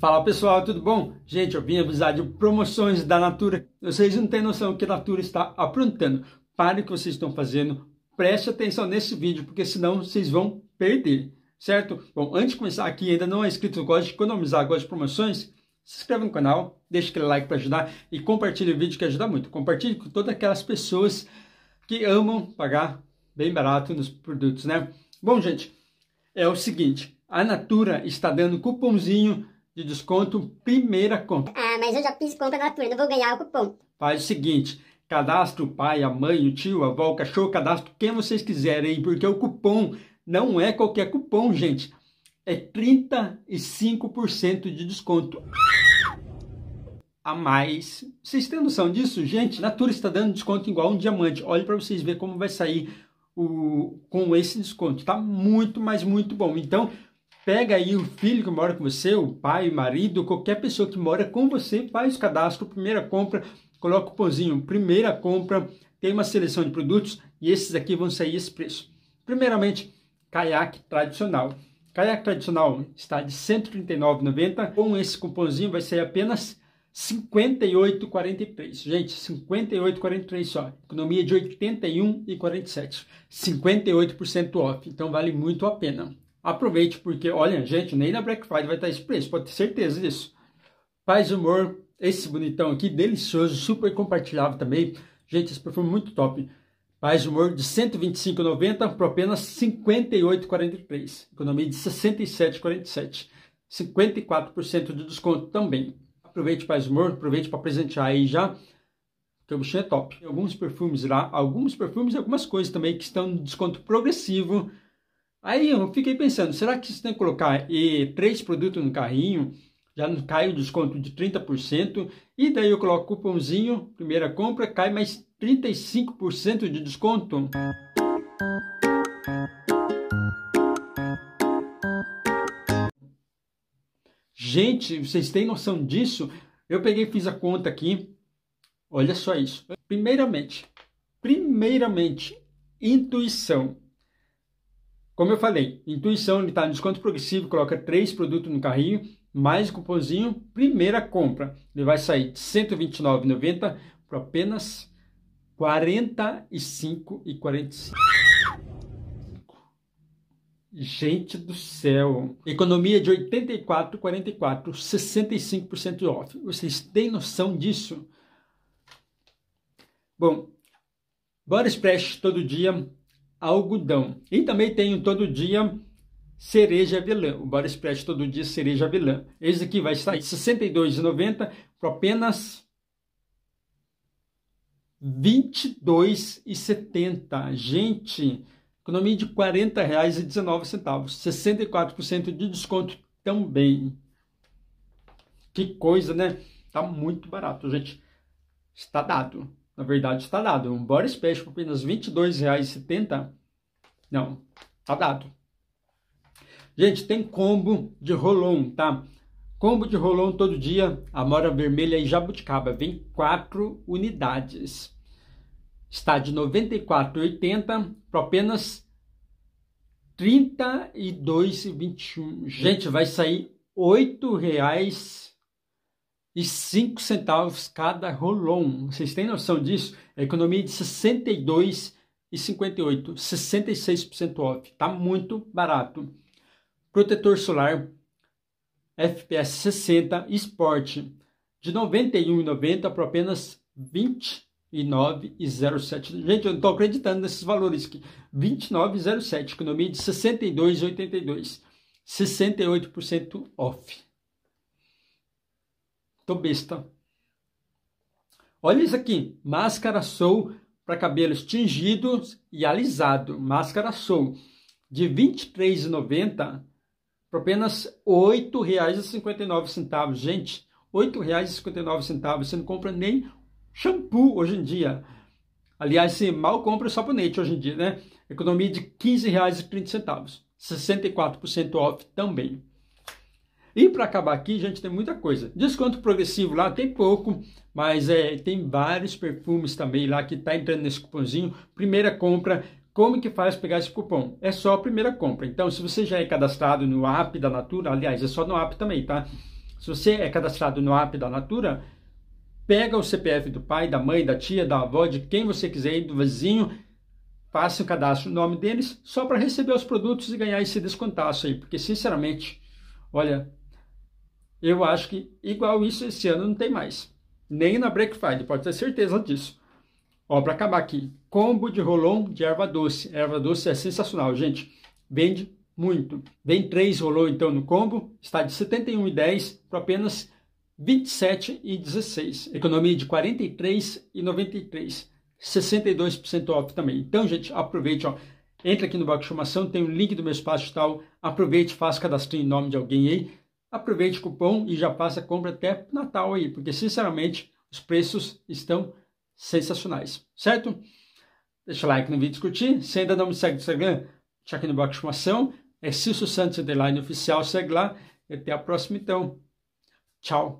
Fala pessoal, tudo bom? Gente, eu vim avisar de promoções da Natura. Vocês não têm noção que a Natura está aprontando. Pare o que vocês estão fazendo, preste atenção nesse vídeo, porque senão vocês vão perder, certo? Bom, antes de começar aqui, ainda não é inscrito, gosta de economizar, gosta de promoções? Se inscreve no canal, deixa aquele like para ajudar e compartilhe o vídeo que ajuda muito. Compartilhe com todas aquelas pessoas que amam pagar bem barato nos produtos, né? Bom, gente, é o seguinte, a Natura está dando cupomzinho de desconto primeira compra. Ah, mas eu já fiz compra na Natura, não vou ganhar o cupom. Faz o seguinte, cadastro o pai, a mãe, o tio, a avó, o cachorro, cadastro quem vocês quiserem, porque o cupom não é qualquer cupom, gente. É 35% de desconto. A mais. Vocês têm noção disso, gente? Natura está dando desconto igual um diamante. Olha para vocês ver como vai sair o, com esse desconto. Tá muito, mas muito bom. Então, Pega aí o filho que mora com você, o pai, o marido, qualquer pessoa que mora com você, faz o cadastro, primeira compra, coloca o pãozinho, primeira compra, tem uma seleção de produtos e esses aqui vão sair esse preço. Primeiramente, caiaque tradicional. Caiaque tradicional está de R$ 139,90. Com esse cupomzinho vai sair apenas R$ 58,43. Gente, R$ 58,43 só. Economia de R$ 81,47. 58% off. Então vale muito a pena. Aproveite, porque, olha, gente, nem na Black Friday vai estar esse preço, pode ter certeza disso. Faz Humor, esse bonitão aqui, delicioso, super compartilhável também. Gente, esse perfume muito top. Faz Humor de 125,90 por apenas 58,43. Economia de 67,47. 54% de desconto também. Aproveite Paz Humor, aproveite para presentear aí já, que o bichinho é top. Tem alguns perfumes lá, alguns perfumes e algumas coisas também que estão no desconto progressivo Aí eu fiquei pensando, será que se tem que colocar e, eh, três produtos no carrinho, já não cai o desconto de 30%, e daí eu coloco o cupomzinho, primeira compra, cai mais 35% de desconto. Gente, vocês têm noção disso? Eu peguei e fiz a conta aqui. Olha só isso. Primeiramente, primeiramente, intuição. Como eu falei, intuição de estar tá no desconto progressivo, coloca três produtos no carrinho, mais cupomzinho, primeira compra. Ele vai sair de 129,90 para apenas 45,45. Gente do céu! Economia de R$ 84,44, 65% off. Vocês têm noção disso? Bom, Bora Splash todo dia, algodão. E também tenho todo dia cereja vilã, o Body Express todo dia cereja vilã. Esse aqui vai estar R$ 62,90 por apenas R$ 22,70. Gente, economia de R$ 40,19, 64% de desconto também. Que coisa, né? Tá muito barato, gente. Está dado. Na verdade, está dado. Um body special por apenas R$ 22,70. Não, está dado. Gente, tem combo de rolon, tá? Combo de rolon todo dia, amora vermelha e jabuticaba. Vem quatro unidades. Está de R$ 94,80 para apenas R$ 32,21. Gente, vai sair R$ 8,00 e 5 centavos cada rolon. Vocês têm noção disso? A é economia de 62 e 58, 66% off. Tá muito barato. Protetor solar FPS 60 Sport de 91,90 para apenas 29,07. Gente, eu não tô acreditando nesses valores aqui. 29,07, economia de 62,82, 68% off. Tô besta. Olha isso aqui. Máscara Soul para cabelos tingidos e alisado. Máscara Soul de R$ 23,90 por apenas R$ 8,59. Gente, R$ 8,59. Você não compra nem shampoo hoje em dia. Aliás, você mal compra o sabonete hoje em dia, né? Economia de R$ 15,30. 64% off também. E para acabar aqui, gente, tem muita coisa. Desconto progressivo lá tem pouco, mas é, tem vários perfumes também lá que está entrando nesse cupomzinho. Primeira compra, como que faz pegar esse cupom? É só a primeira compra. Então, se você já é cadastrado no app da Natura, aliás, é só no app também, tá? Se você é cadastrado no app da Natura, pega o CPF do pai, da mãe, da tia, da avó, de quem você quiser, do vizinho, faça o cadastro, o nome deles, só para receber os produtos e ganhar esse descontaço aí, porque sinceramente, olha, eu acho que igual isso esse ano não tem mais. Nem na Black Friday, pode ter certeza disso. Ó, para acabar aqui, combo de rolon de erva doce. Erva doce é sensacional, gente. Vende muito. Vem três rolou então no combo, está de 71,10 para apenas 27,16. Economia de 43,93. 62% off também. Então, gente, aproveite, ó. Entra aqui no box de informação, tem o um link do meu espaço digital. Aproveite, faça cadastro em nome de alguém aí aproveite o cupom e já faça compra até Natal aí, porque sinceramente os preços estão sensacionais, certo? Deixa o like no vídeo discutir. Se ainda não me segue no Instagram, deixa aqui no box de informação. É Cício Santos Underline Oficial, segue lá. E até a próxima então. Tchau.